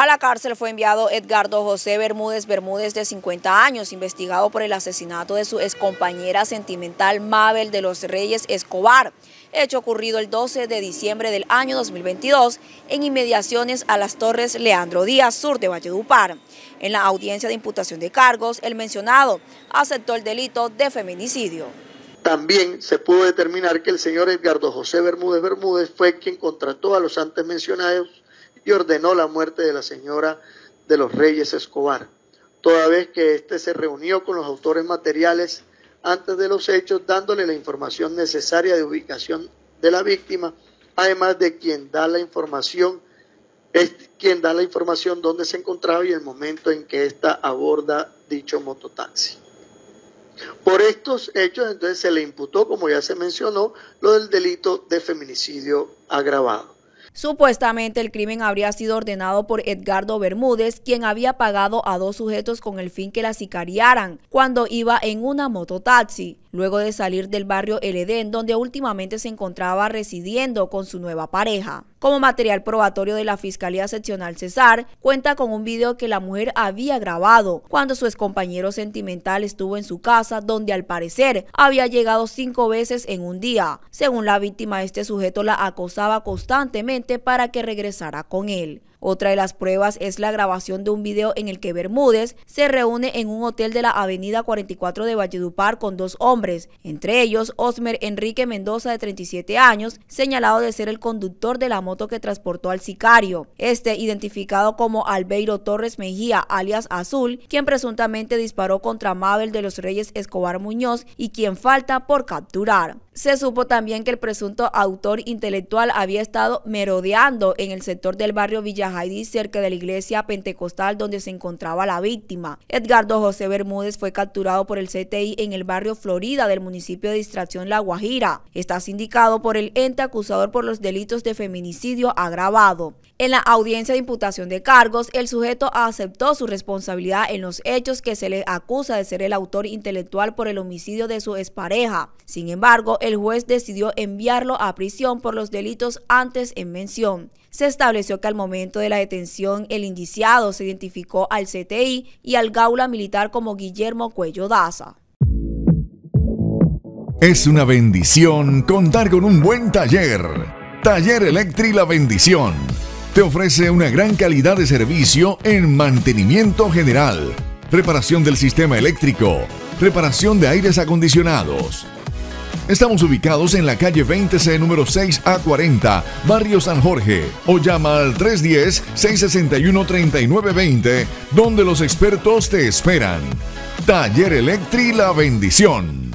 A la cárcel fue enviado Edgardo José Bermúdez Bermúdez de 50 años, investigado por el asesinato de su excompañera sentimental Mabel de los Reyes Escobar, hecho ocurrido el 12 de diciembre del año 2022 en inmediaciones a las Torres Leandro Díaz Sur de Valledupar. En la audiencia de imputación de cargos, el mencionado aceptó el delito de feminicidio. También se pudo determinar que el señor Edgardo José Bermúdez Bermúdez fue quien contrató a los antes mencionados y ordenó la muerte de la señora de los Reyes Escobar. Toda vez que éste se reunió con los autores materiales antes de los hechos, dándole la información necesaria de ubicación de la víctima, además de quien da la información, es quien da la información dónde se encontraba y el momento en que ésta aborda dicho mototaxi. Por estos hechos, entonces, se le imputó, como ya se mencionó, lo del delito de feminicidio agravado. Supuestamente el crimen habría sido ordenado por Edgardo Bermúdez, quien había pagado a dos sujetos con el fin que la sicariaran cuando iba en una mototaxi luego de salir del barrio El Edén, donde últimamente se encontraba residiendo con su nueva pareja. Como material probatorio de la Fiscalía Seccional Cesar, cuenta con un video que la mujer había grabado cuando su excompañero sentimental estuvo en su casa, donde al parecer había llegado cinco veces en un día. Según la víctima, este sujeto la acosaba constantemente para que regresara con él. Otra de las pruebas es la grabación de un video en el que Bermúdez se reúne en un hotel de la avenida 44 de Valledupar con dos hombres, entre ellos Osmer Enrique Mendoza de 37 años, señalado de ser el conductor de la moto que transportó al sicario. Este, identificado como Albeiro Torres Mejía, alias Azul, quien presuntamente disparó contra Mabel de los Reyes Escobar Muñoz y quien falta por capturar. Se supo también que el presunto autor intelectual había estado merodeando en el sector del barrio Villa cerca de la iglesia pentecostal donde se encontraba la víctima. Edgardo José Bermúdez fue capturado por el CTI en el barrio Florida del municipio de Distracción La Guajira. Está sindicado por el ente acusador por los delitos de feminicidio agravado. En la audiencia de imputación de cargos, el sujeto aceptó su responsabilidad en los hechos que se le acusa de ser el autor intelectual por el homicidio de su expareja. Sin embargo, el juez decidió enviarlo a prisión por los delitos antes en mención. Se estableció que al momento de la detención el indiciado se identificó al CTI y al Gaula Militar como Guillermo Cuello Daza. Es una bendición contar con un buen taller. Taller Electri La Bendición. Te ofrece una gran calidad de servicio en mantenimiento general, reparación del sistema eléctrico, reparación de aires acondicionados Estamos ubicados en la calle 20C número 6A40, Barrio San Jorge, o llama al 310-661-3920, donde los expertos te esperan. Taller Electri La Bendición.